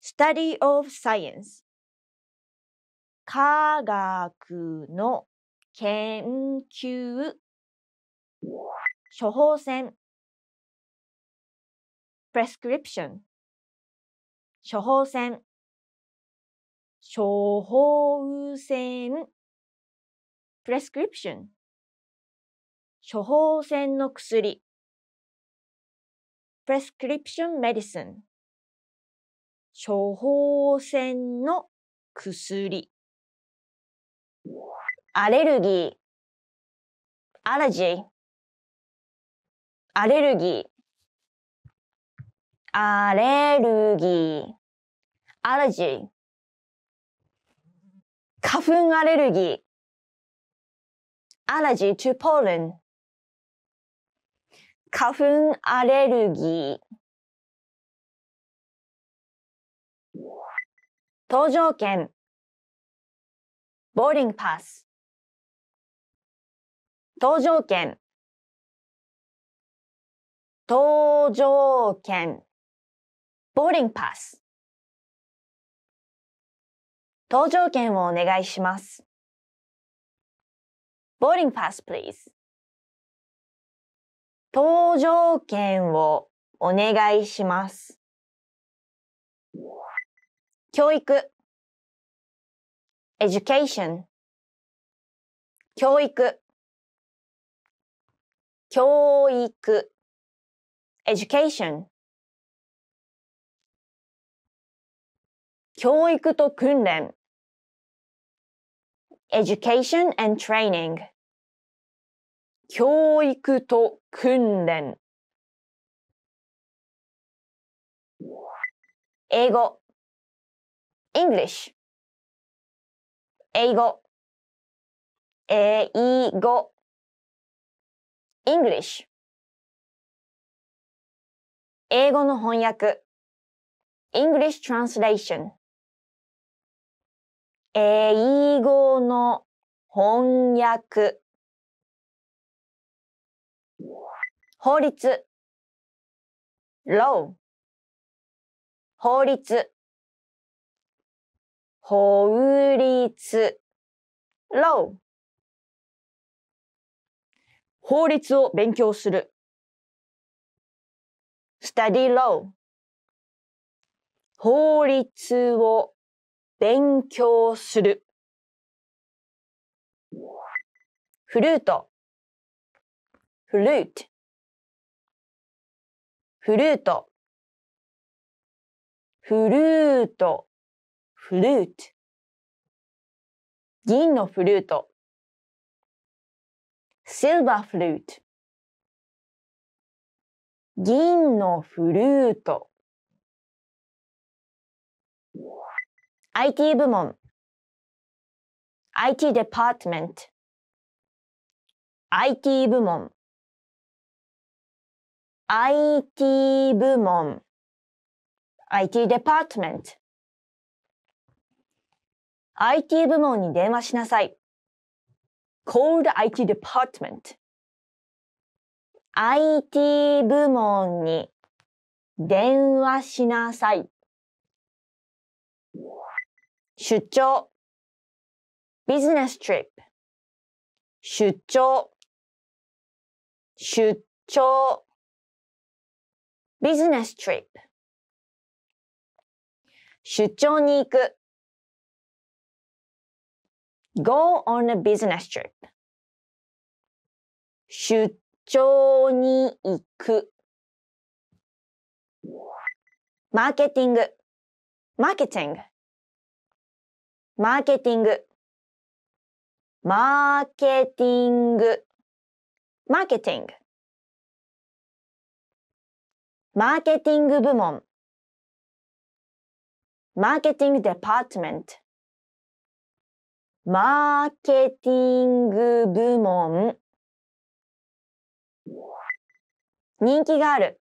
study of science 科学の研究処方箋 prescription 処方箋処方箋 prescription 処方箋の薬 prescription medicine 処方箋の薬アレルギーアレジーアレルギーアレルギーアレジー花粉アレルギーアレジー to pollen 花粉アレルギー。搭乗券。ボーリングパス。搭乗券。搭乗券。ボーリングパス。搭乗券をお願いします。ボーリングパス、please. 搭乗券をお願いします。教育 education 教育教育 education 教育と訓練 education and training 教育と訓練英語 English 英語英語 English 英語の翻訳 English Translation 英語の翻訳法律 law 法律法律 law 法律を勉強する study law 法律を勉強するフルートフルートフルート、フルート、フルート。銀のフルート。シルバーフルート。銀のフルート。IT 部門。IT デパートメント。IT 部門。IT 部門 IT デパートメント IT 部門に電話しなさい Call the IT department IT 部門に電話しなさい出張 business trip 出張出張 business trip 出張に行く go on a business trip 出張に行くマーケティングマーケティングマーケティングマーケティングマーケティングマーケティング部門マーケティングデパートメントマーケティング部門人気がある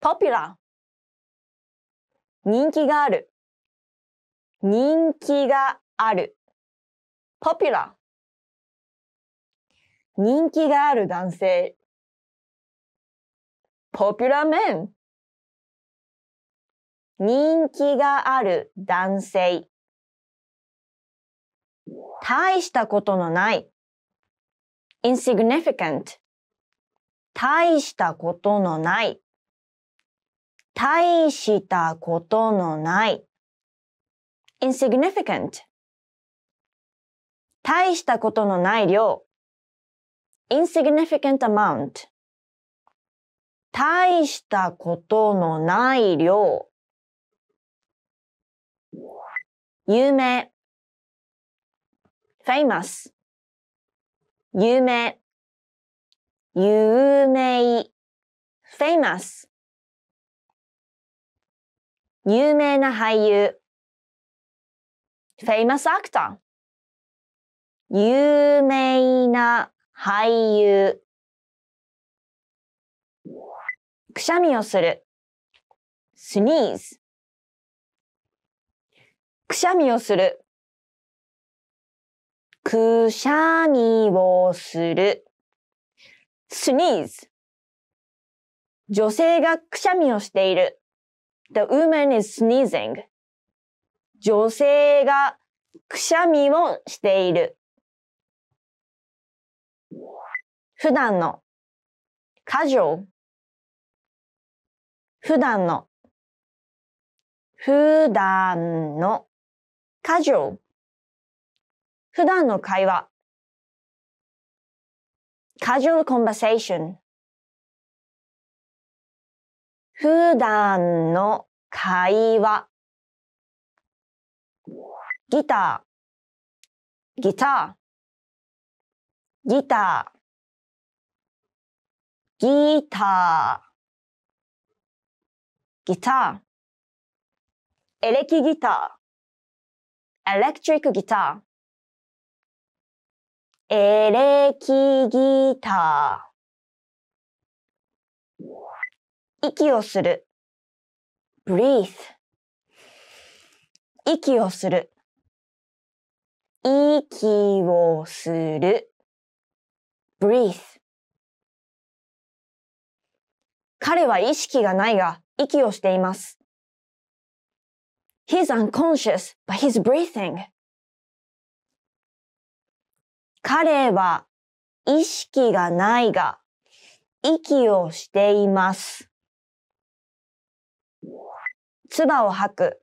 ポピュラー人気がある人気があるポピュラー人気がある男性 popular m a n 人気がある男性大したことのない insignificant 大したことのない大したことのない insignificant 大したことのない量 insignificant amount 大したことのない量。有名 famous 有名有名 famous 有名な俳優 famous actor 有名な俳優くしゃみをする。sneeze くしゃみをする。くしゃみをする。sneeze 女性がくしゃみをしている。The woman is sneezing. 女性がくしゃみをしている。普段の casual 普段の普段のカジュ普段の会話 casual conversation 普段の会話ギターギターギターギター guitar, electric guitar, electric guitar, electric guitar 息をする breathe 息をする息をする breathe 彼は意識がないが息をしています。He's unconscious, but he's breathing. 彼は意識がないが、息をしています。唾を吐く。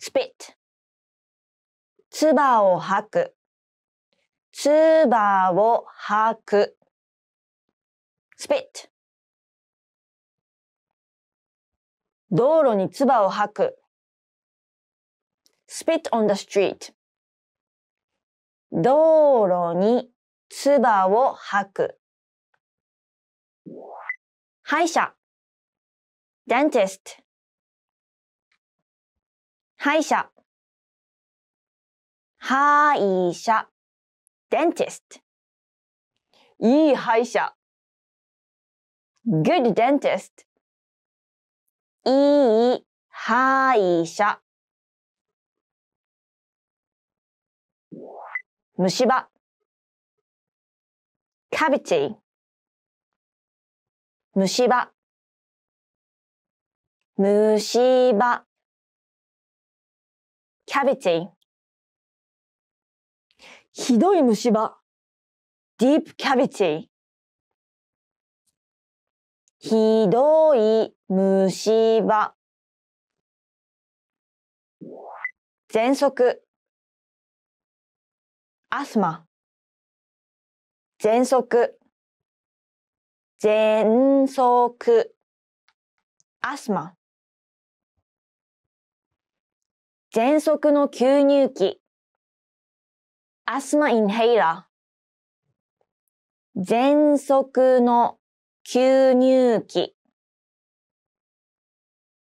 spit. 唾を吐く。唾を吐く。spit. 道路に唾を吐く。spit on the street 道路に唾を吐く。歯医者 dentist 歯医者歯医者 dentist いい歯医者 good dentist いい、歯医者。虫歯。cavity 虫歯虫歯 cavity ひどい虫歯 deep cavity ひどい虫歯喘息アスマ喘息喘息アスマ喘息の吸入器アスマインヘイラー喘息の吸入器